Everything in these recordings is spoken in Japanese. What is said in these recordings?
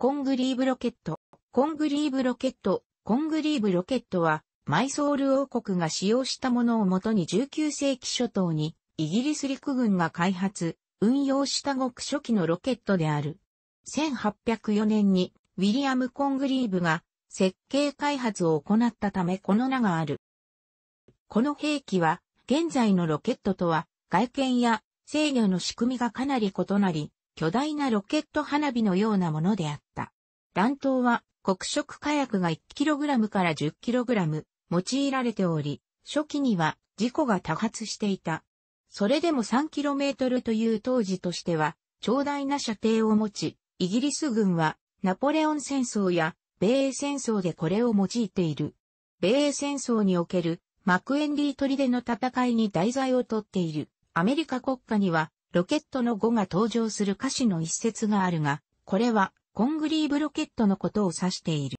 コングリーブロケット。コングリーブロケット。コングリーブロケットは、マイソール王国が使用したものをもとに19世紀初頭に、イギリス陸軍が開発、運用したごく初期のロケットである。1804年に、ウィリアム・コングリーブが、設計開発を行ったためこの名がある。この兵器は、現在のロケットとは、外見や制御の仕組みがかなり異なり、巨大なロケット花火のようなものであった。弾頭は黒色火薬が 1kg から 10kg 用いられており、初期には事故が多発していた。それでも 3km という当時としては、長大な射程を持ち、イギリス軍はナポレオン戦争や米英戦争でこれを用いている。米英戦争におけるマクエンリー砦の戦いに題材をとっているアメリカ国家にはロケットの語が登場する歌詞の一節があるが、これは、コングリーブロケットのことを指している。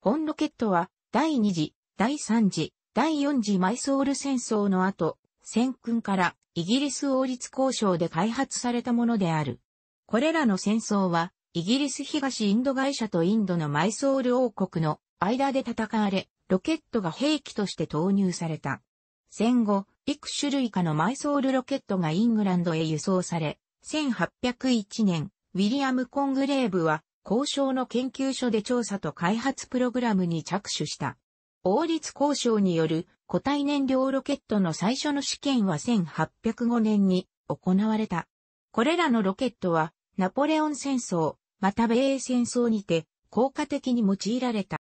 本ロケットは、第2次、第3次、第4次マイソール戦争の後、戦訓からイギリス王立交渉で開発されたものである。これらの戦争は、イギリス東インド会社とインドのマイソール王国の間で戦われ、ロケットが兵器として投入された。戦後、幾種類かのマイソールロケットがイングランドへ輸送され、1801年、ウィリアム・コングレーブは、交渉の研究所で調査と開発プログラムに着手した。王立交渉による固体燃料ロケットの最初の試験は1805年に行われた。これらのロケットはナポレオン戦争、また米英戦争にて効果的に用いられた。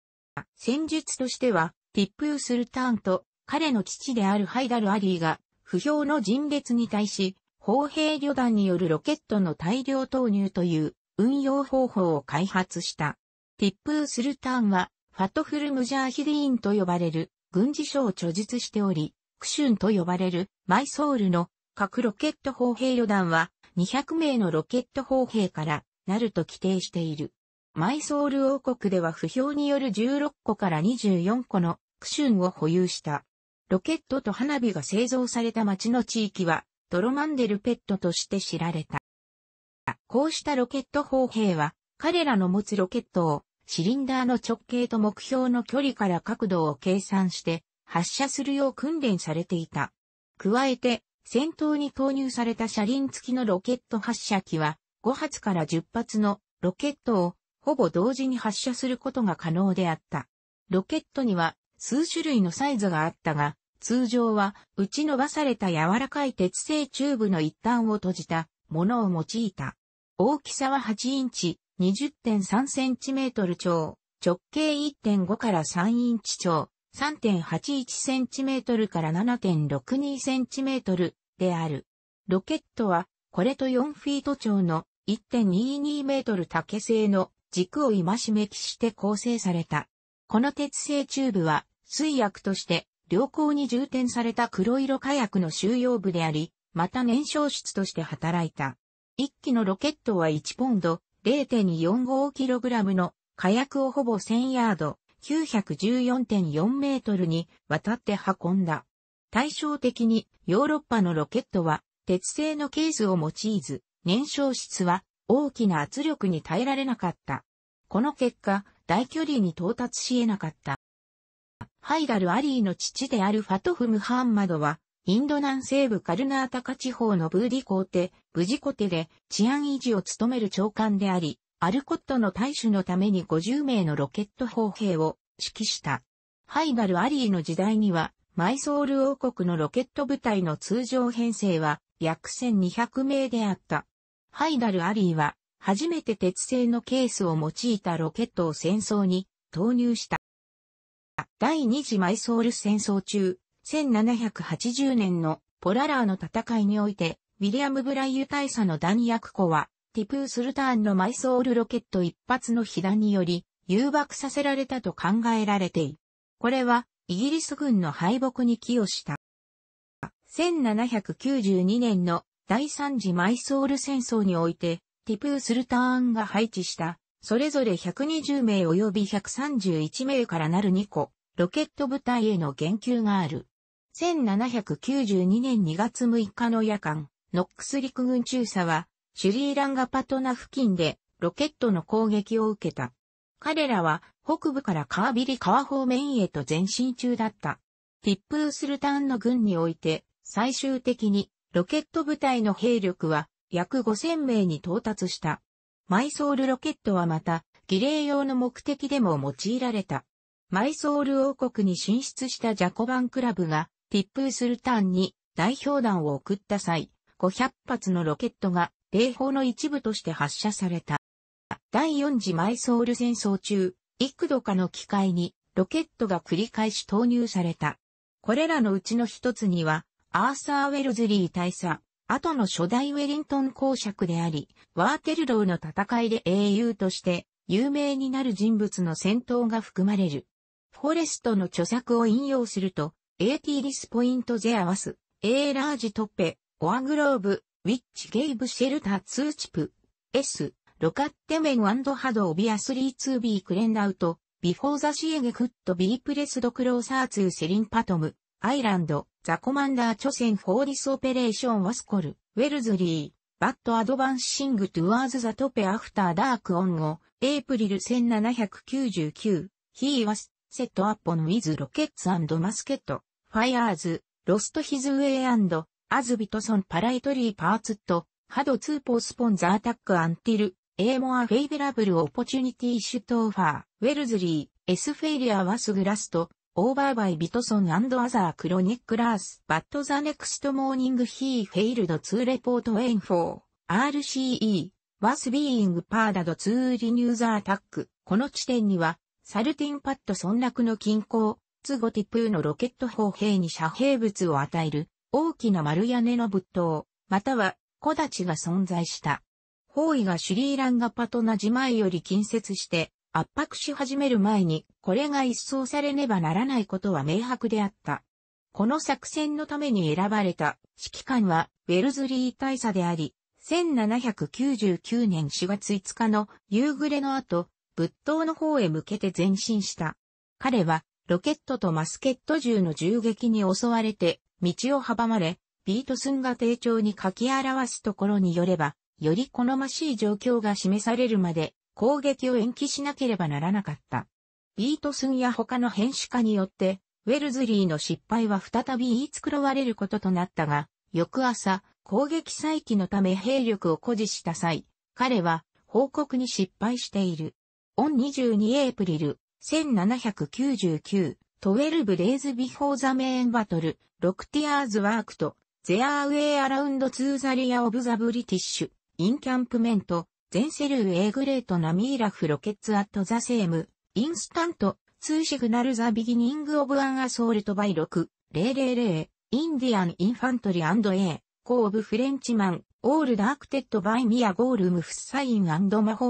戦術としてはティップースルターンと彼の父であるハイダル・アリーが、不評の人列に対し、砲兵旅団によるロケットの大量投入という運用方法を開発した。ティップー・スルターンは、ファトフル・ムジャーヒディーンと呼ばれる軍事省を著述しており、クシュンと呼ばれるマイソールの各ロケット砲兵旅団は200名のロケット砲兵からなると規定している。マイソール王国では不評による16個から24個のクシュンを保有した。ロケットと花火が製造された町の地域は、トロマンデルペットとして知られた。こうしたロケット砲兵は、彼らの持つロケットを、シリンダーの直径と目標の距離から角度を計算して、発射するよう訓練されていた。加えて、戦闘に投入された車輪付きのロケット発射機は、5発から10発のロケットをほぼ同時に発射することが可能であった。ロケットには数種類のサイズがあったが、通常は打ち伸ばされた柔らかい鉄製チューブの一端を閉じたものを用いた。大きさは8インチ、20.3センチメートル長、直径1.5から3インチ長、3.81センチメートルから7.62センチメートルである。ロケットは、これと4フィート長の1.22メートル竹製の軸を今しめきして構成された。この鉄製チューブは水薬として、良好に充填された黒色火薬の収容部であり、また燃焼室として働いた。一機のロケットは1ポンド、0 4 5グ k g の火薬をほぼ1000ヤード、914.4メートルに渡って運んだ。対照的にヨーロッパのロケットは鉄製のケースを用いず、燃焼室は大きな圧力に耐えられなかった。この結果、大距離に到達し得なかった。ハイダル・アリーの父であるファトフ・ムハンマドは、インド南西部カルナータカ地方のブーディ皇帝、ブジコテで治安維持を務める長官であり、アルコットの大使のために50名のロケット砲兵を指揮した。ハイダル・アリーの時代には、マイソール王国のロケット部隊の通常編成は約1200名であった。ハイダル・アリーは、初めて鉄製のケースを用いたロケットを戦争に投入した。第二次マイソール戦争中、1780年のポララーの戦いにおいて、ウィリアム・ブライユ大佐の弾薬庫は、ティプー・スルターンのマイソールロケット一発の被弾により、誘爆させられたと考えられている。これは、イギリス軍の敗北に寄与した。1792年の第三次マイソール戦争において、ティプー・スルターンが配置したそれぞれ120名及び131名からなる2個、ロケット部隊への言及がある。1792年2月6日の夜間、ノックス陸軍中佐は、シュリーランガパトナ付近で、ロケットの攻撃を受けた。彼らは、北部からカービリ川方面へと前進中だった。ティップースルタンの軍において、最終的に、ロケット部隊の兵力は、約5000名に到達した。マイソールロケットはまた、儀礼用の目的でも用いられた。マイソール王国に進出したジャコバンクラブが、ティップースルタンに代表団を送った際、500発のロケットが礼砲の一部として発射された。第四次マイソール戦争中、幾度かの機会にロケットが繰り返し投入された。これらのうちの一つには、アーサー・ウェルズリー大佐、後の初代ウェリントン公爵であり、ワーテルローの戦いで英雄として有名になる人物の戦闘が含まれる。フォレストの著作を引用すると、AT リスポイントゼアワス、A ラージトッペ、オアグローブ、ウィッチゲイブシェルターツーチプ、S、ロカッテメンハドオビアスリーツービークレンダウト、ビフォーザシエゲクットビープレスドクローサーツーセリンパトム、アイランド、ザコマンダーチ著船フォーディスオペレーションワスコル、ウェルズリー、バットアドバンシングトゥワーズザトペアフターダークオンを、エイプリル1799、ヒーワス、セットアップンウィズロケッツアンドマスケット、ファイアーズ、ロストヒズウェイアンド、アズビトソンパライトリーパーツット、ハドツーポースポンザアタックアンティル、エーモアフェイベラブルオポチュニティシュトーファー、ウェルズリー、エスフェイリアワスグラスト、オーバーバイビトソンアザークロニックラースバットザネクストモーニングヒーフェイルドツーレポートエンフォー RCE ワスビーイングパーダドツーリニューザータックこの地点にはサルティンパット村落の近郊ツゴティプーのロケット砲兵に遮蔽物を与える大きな丸屋根の仏塔または小立が存在した。方位がシュリーランガパトナ寺前より近接して、圧迫し始める前に、これが一掃されねばならないことは明白であった。この作戦のために選ばれた指揮官はウェルズリー大佐であり、1799年4月5日の夕暮れの後、仏塔の方へ向けて前進した。彼はロケットとマスケット銃の銃撃に襲われて道を阻まれ、ビートスンが丁重に書き表すところによれば、より好ましい状況が示されるまで攻撃を延期しなければならなかった。ビートスンや他の変種化によって、ウェルズリーの失敗は再び言い繕われることとなったが、翌朝、攻撃再起のため兵力を誇示した際、彼は報告に失敗している。オン22エープリル、1799、12 days b e f o r ー・ the main battle, ー tears worked, there were ブ・ r ブ u n d 2 the area of t h 全セルー A グレートナミーラフロケッツアットザセーム、インスタント、ツーシグナルザビギニングオブアンアソールトバイ6、000、インディアンインファントリー &A、コーブフレンチマン、オールダークテッドバイミアゴールムフッサインマホ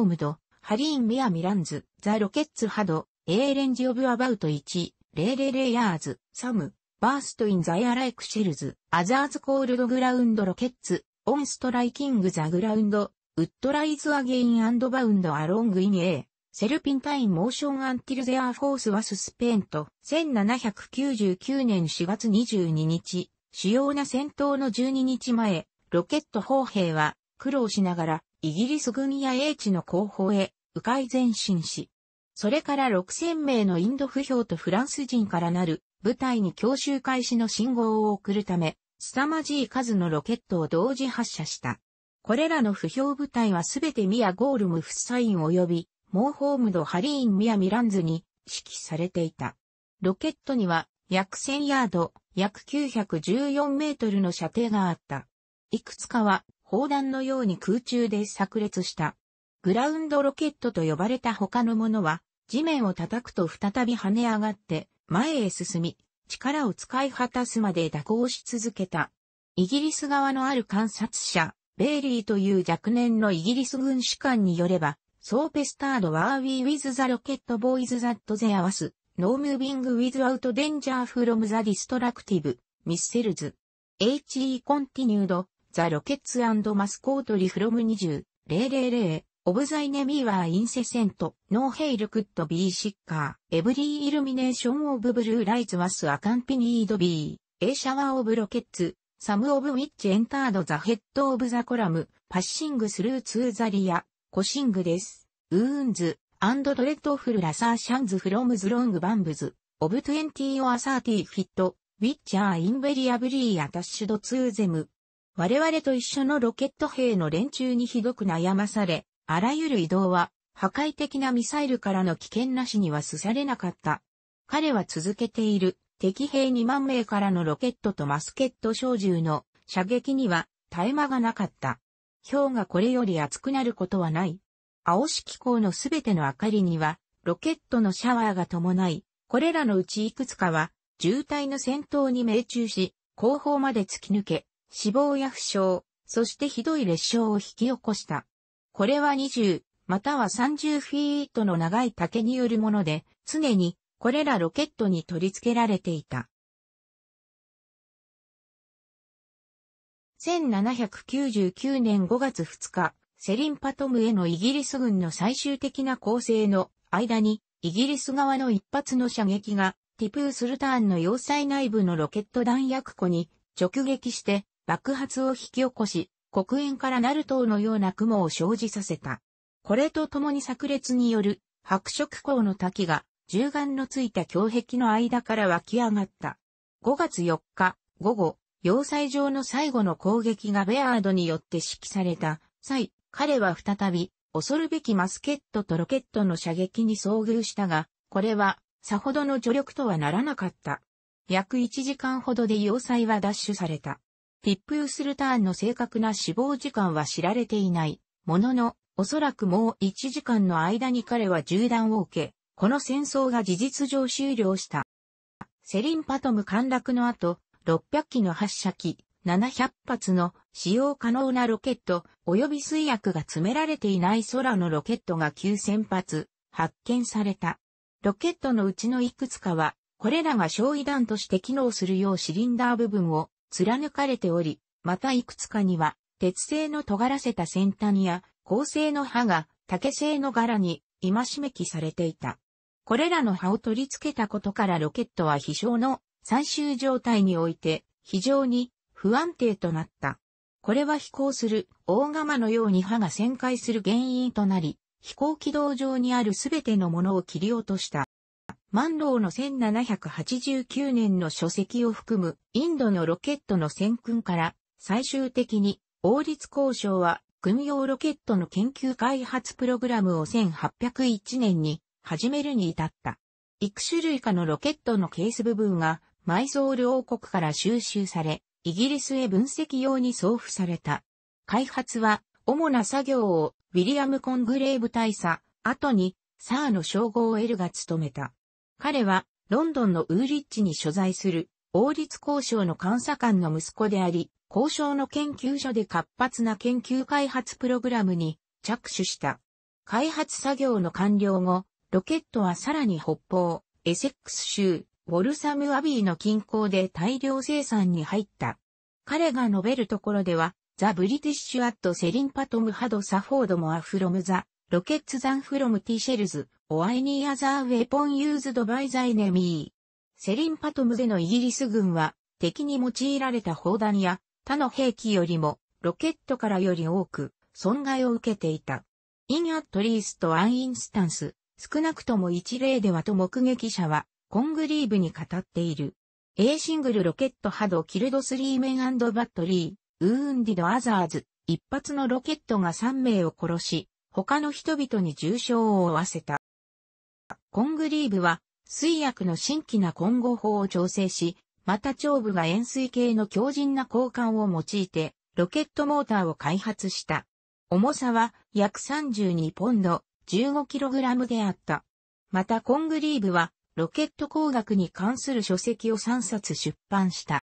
ームド、ハリーンミアミランズ、ザロケッツハド、エーレンジオブアバウト1、000ヤーズ、サム、バーストインザイアライクシェルズ、アザーズコールドグラウンドロケッツ、オンストライキングザグラウンド、ウッドライズアゲインアンドバウンドアロングインエー。セルピンタインモーションアンティルゼアフォースはススペント。1799年4月22日、主要な戦闘の12日前、ロケット砲兵は苦労しながらイギリス軍や英知の後方へ迂回前進し、それから6000名のインド不評とフランス人からなる部隊に強襲開始の信号を送るため、凄まじい数のロケットを同時発射した。これらの不評部隊はすべてミア・ゴールムフッサイン及び、モーホームド・ハリーン・ミア・ミランズに指揮されていた。ロケットには約1000ヤード、約914メートルの射程があった。いくつかは砲弾のように空中で炸裂した。グラウンドロケットと呼ばれた他のものは、地面を叩くと再び跳ね上がって前へ進み、力を使い果たすまで蛇行し続けた。イギリス側のある観察者、ベイリーという若年のイギリス軍士官によれば、ソーペスタードワーウィーウィズザロケットボーイズザットゼアワス、ノームービングウィズアウトデンジャーフロムザディストラクティブ、ミッセルズ、HE コンティニュード、ザロケッツアンドマスコートリフロム二十零零零オブザイネミーワーインセセント、ノーヘイルクッドビーシッカー、エブリーイルミネーションオブブルーライズワスアカンピニードビー、エイ・シャワーオブロケッツ、サム・オブ・ウィッチ・エンタード・ザ・ヘッド・オブ・ザ・コラム、パッシング・スルー・ツー・ザ・リア、コシングです。ウーンズ、アンド・ドレッドフル・ラサー・シャンズ・フロム・ズ・ロング・バンブズ、オブ・トゥエンティ・オア・サーティ・フィット、ウィッチャー・インベリア・ブリー・アタッシュド・ツー・ゼム。我々と一緒のロケット兵の連中にひどく悩まされ、あらゆる移動は、破壊的なミサイルからの危険なしにはすされなかった。彼は続けている。敵兵2万名からのロケットとマスケット小銃の射撃には絶え間がなかった。氷がこれより熱くなることはない。青色光のすべての明かりには、ロケットのシャワーが伴い、これらのうちいくつかは、渋滞の先頭に命中し、後方まで突き抜け、死亡や負傷、そしてひどい裂傷を引き起こした。これは20、または30フィートの長い竹によるもので、常にこれらロケットに取り付けられていた。1799年5月2日、セリンパトムへのイギリス軍の最終的な攻勢の間に、イギリス側の一発の射撃が、ティプースルターンの要塞内部のロケット弾薬庫に直撃して爆発を引き起こし、黒煙からナルトのような雲を生じさせた。これと共に炸裂による白色光の滝が銃眼のついた胸壁の間から湧き上がった。5月4日、午後、要塞上の最後の攻撃がベアードによって指揮された際、彼は再び、恐るべきマスケットとロケットの射撃に遭遇したが、これは、さほどの助力とはならなかった。約1時間ほどで要塞は奪取された。ピップ・ウスルターンの正確な死亡時間は知られていない。ものの、おそらくもう1時間の間に彼は銃弾を受け、この戦争が事実上終了した。セリンパトム陥落の後、600機の発射機、700発の使用可能なロケット及び水薬が詰められていない空のロケットが9000発発見された。ロケットのうちのいくつかは、これらが焼夷弾として機能するようシリンダー部分を貫かれており、またいくつかには、鉄製の尖らせた先端や、鋼製の刃が竹製の柄に今しめきされていた。これらの刃を取り付けたことからロケットは飛翔の最終状態において非常に不安定となった。これは飛行する大釜のように刃が旋回する原因となり、飛行軌道上にあるすべてのものを切り落とした。マンローの1789年の書籍を含むインドのロケットの戦訓から最終的に王立交渉は軍用ロケットの研究開発プログラムを1801年に始めるに至った。幾種類かのロケットのケース部分がマイソール王国から収集され、イギリスへ分析用に送付された。開発は、主な作業をウィリアム・コングレーブ大佐、後にサーの称号を得るが務めた。彼は、ロンドンのウーリッチに所在する王立交渉の監査官の息子であり、交渉の研究所で活発な研究開発プログラムに着手した。開発作業の完了後、ロケットはさらに北方、エセックス州、ウォルサムアビーの近郊で大量生産に入った。彼が述べるところでは、ザ・ブリティッシュ・アット・セリン・パトム・ハド・サフォード・モア・フロム・ザ・ロケッツ・ザン・フロム・ティシェルズ、オアイニー・アザー・ウェポン・ユーズ・ド・バイ・ザ・イネミー。セリン・パトムでのイギリス軍は、敵に用いられた砲弾や、他の兵器よりも、ロケットからより多く、損害を受けていた。イン・アット・リース t アン・インスタンス、少なくとも一例ではと目撃者は、コングリーブに語っている。A シングルロケット波動キルドスリーメンバットリー、ウーンディドアザーズ、一発のロケットが3名を殺し、他の人々に重傷を負わせた。コングリーブは、水薬の新規な混合法を調整し、また長部が円錐形の強靭な交換を用いて、ロケットモーターを開発した。重さは約32ポンド、15kg であった。またコングリーブは、ロケット工学に関する書籍を3冊出版した。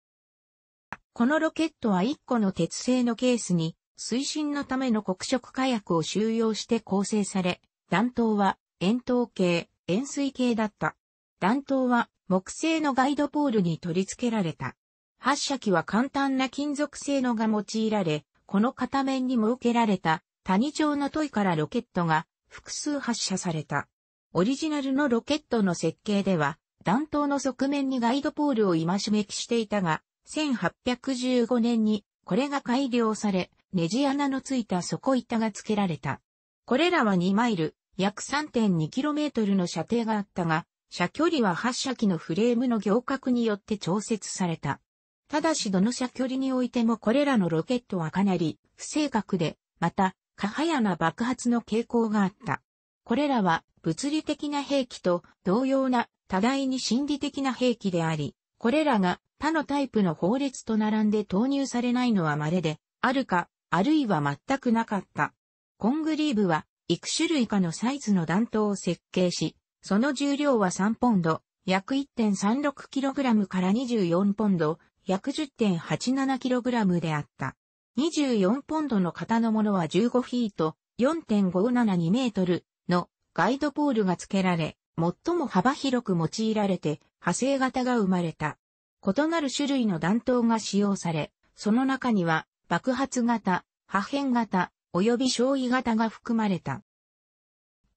このロケットは1個の鉄製のケースに、推進のための黒色火薬を収容して構成され、弾頭は円筒形、円錐形だった。弾頭は木製のガイドポールに取り付けられた。発射機は簡単な金属製のが用いられ、この片面に設けられた谷状のトイからロケットが複数発射された。オリジナルのロケットの設計では、弾頭の側面にガイドポールを今しめきしていたが、1815年にこれが改良され、ネジ穴のついた底板が付けられた。これらは2マイル、約 3.2km の射程があったが、射距離は発射機のフレームの行角によって調節された。ただしどの射距離においてもこれらのロケットはかなり不正確で、また過早な爆発の傾向があった。これらは物理的な兵器と同様な多大に心理的な兵器であり、これらが他のタイプの法律と並んで投入されないのは稀で、あるか、あるいは全くなかった。コングリーブは、幾種類かのサイズの弾頭を設計し、その重量は3ポンド、約 1.36kg から24ポンド、約 10.87kg であった。24ポンドの型のものは15フィート、4.572メートルのガイドポールが付けられ、最も幅広く用いられて、派生型が生まれた。異なる種類の弾頭が使用され、その中には爆発型、破片型、及び焼夷型が含まれた。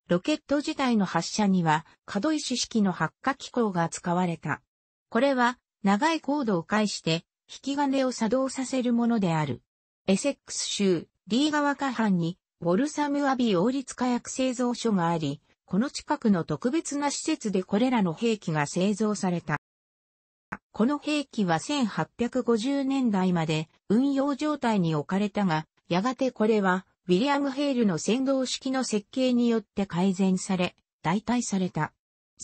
ロケット自体の発射には、可動石式の発火機構が使われた。これは、長いコードを介して、引き金を作動させるものである。エセックス州、リー川下藩に、ウォルサム・アビー王立火薬製造所があり、この近くの特別な施設でこれらの兵器が製造された。この兵器は1850年代まで運用状態に置かれたが、やがてこれは、ウィリアム・ヘールの先導式の設計によって改善され、代替された。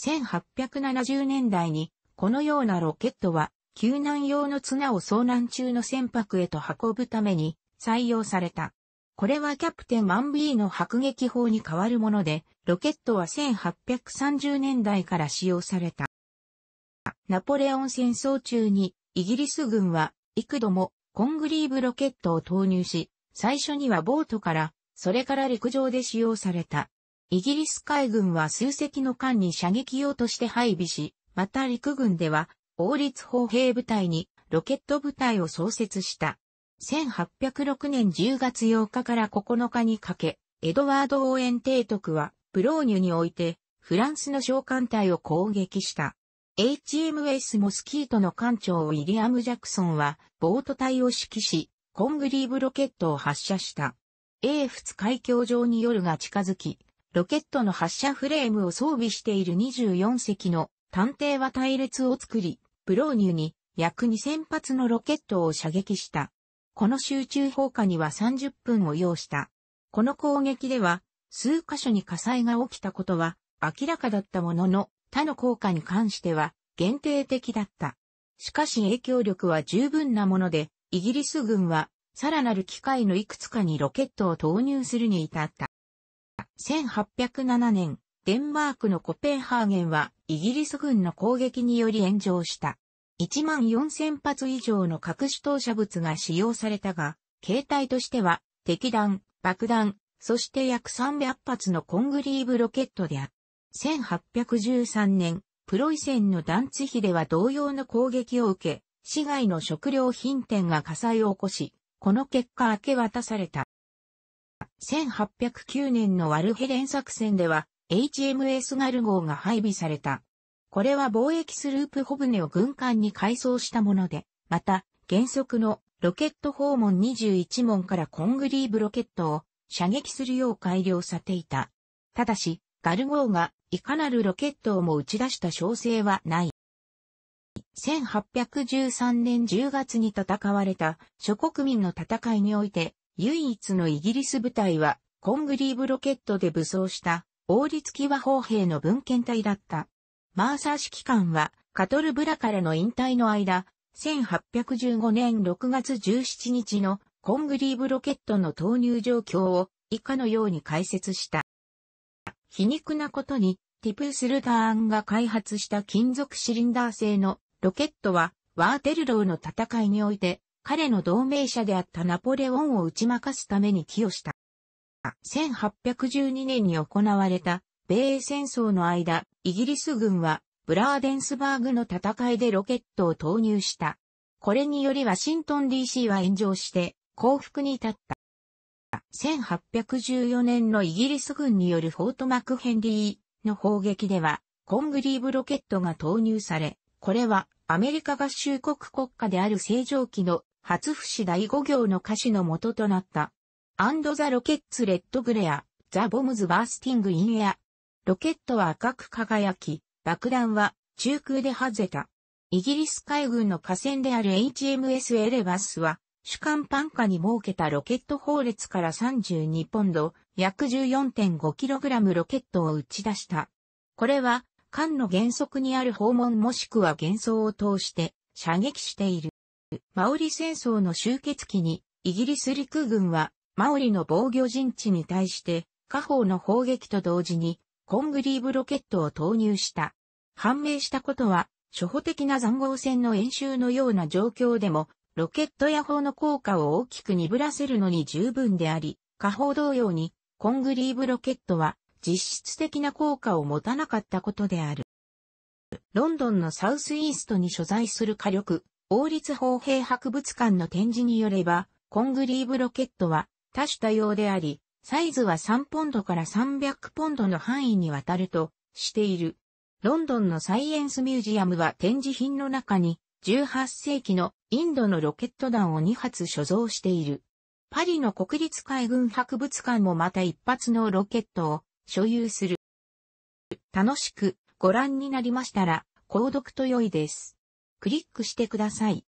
1870年代に、このようなロケットは救難用の綱を遭難中の船舶へと運ぶために採用された。これはキャプテンマンビーの迫撃砲に代わるもので、ロケットは1830年代から使用された。ナポレオン戦争中にイギリス軍は幾度もコングリーブロケットを投入し、最初にはボートから、それから陸上で使用された。イギリス海軍は数隻の艦に射撃用として配備し、また陸軍では王立砲兵部隊にロケット部隊を創設した。1806年10月8日から9日にかけ、エドワード・応援提督は、ブローニュにおいて、フランスの召喚隊を攻撃した。HMS モスキートの艦長ウィリアム・ジャクソンは、ボート隊を指揮し、コングリーブロケットを発射した。英仏海峡上に夜が近づき、ロケットの発射フレームを装備している24隻の探偵は隊列を作り、ブローニュに約2000発のロケットを射撃した。この集中砲火には30分を要した。この攻撃では、数箇所に火災が起きたことは明らかだったものの、他の効果に関しては限定的だった。しかし影響力は十分なもので、イギリス軍はさらなる機械のいくつかにロケットを投入するに至った。1807年、デンマークのコペンハーゲンはイギリス軍の攻撃により炎上した。1万4000発以上の核主投射物が使用されたが、形態としては、敵弾、爆弾、そして約300発のコングリーブロケットであった。1813年、プロイセンのダンツヒでは同様の攻撃を受け、市外の食料品店が火災を起こし、この結果明け渡された。1809年のワルヘレン作戦では、HMS ガル号が配備された。これは貿易スループブ船を軍艦に改装したもので、また、原則のロケット訪問21門からコングリーブロケットを射撃するよう改良されていた。ただし、ガル号がいかなるロケットをも打ち出した詳細はない。1813年10月に戦われた諸国民の戦いにおいて、唯一のイギリス部隊はコングリーブロケットで武装した王立木は砲兵の文献隊だった。マーサー指揮官は、カトルブラからの引退の間、1815年6月17日のコングリーブロケットの投入状況を以下のように解説した。皮肉なことに、ティプスルターンが開発した金属シリンダー製のロケットは、ワーテルローの戦いにおいて、彼の同盟者であったナポレオンを打ち負かすために寄与した。1812年に行われた米英戦争の間、イギリス軍はブラーデンスバーグの戦いでロケットを投入した。これによりワシントン DC は炎上して降伏に立った。1814年のイギリス軍によるフォートマクヘンリーの砲撃では、コングリーブロケットが投入され、これはアメリカ合衆国国家である正常期の初不死第5行の歌詞の元となったアンドザロケッツレッドグレア、ザボムズバースティングインエア。ロケットは赤く輝き、爆弾は中空で外れた。イギリス海軍の河川である HMS エレバスは、主幹パンカに設けたロケット砲列から32ポンド、約 14.5kg ロケットを打ち出した。これは、艦の原則にある訪問もしくは幻想を通して射撃している。マオリ戦争の終結期に、イギリス陸軍はマオリの防御陣地に対して、下方の砲撃と同時に、コングリーブロケットを投入した。判明したことは、初歩的な残壕戦の演習のような状況でも、ロケットや砲の効果を大きく鈍らせるのに十分であり、下方同様に、コングリーブロケットは実質的な効果を持たなかったことである。ロンドンのサウスイーストに所在する火力、王立砲兵博物館の展示によれば、コングリーブロケットは多種多様であり、サイズは3ポンドから300ポンドの範囲にわたるとしている。ロンドンのサイエンスミュージアムは展示品の中に18世紀のインドのロケット弾を2発所蔵している。パリの国立海軍博物館もまた一発のロケットを所有する。楽しくご覧になりましたら、購読と良いです。クリックしてください。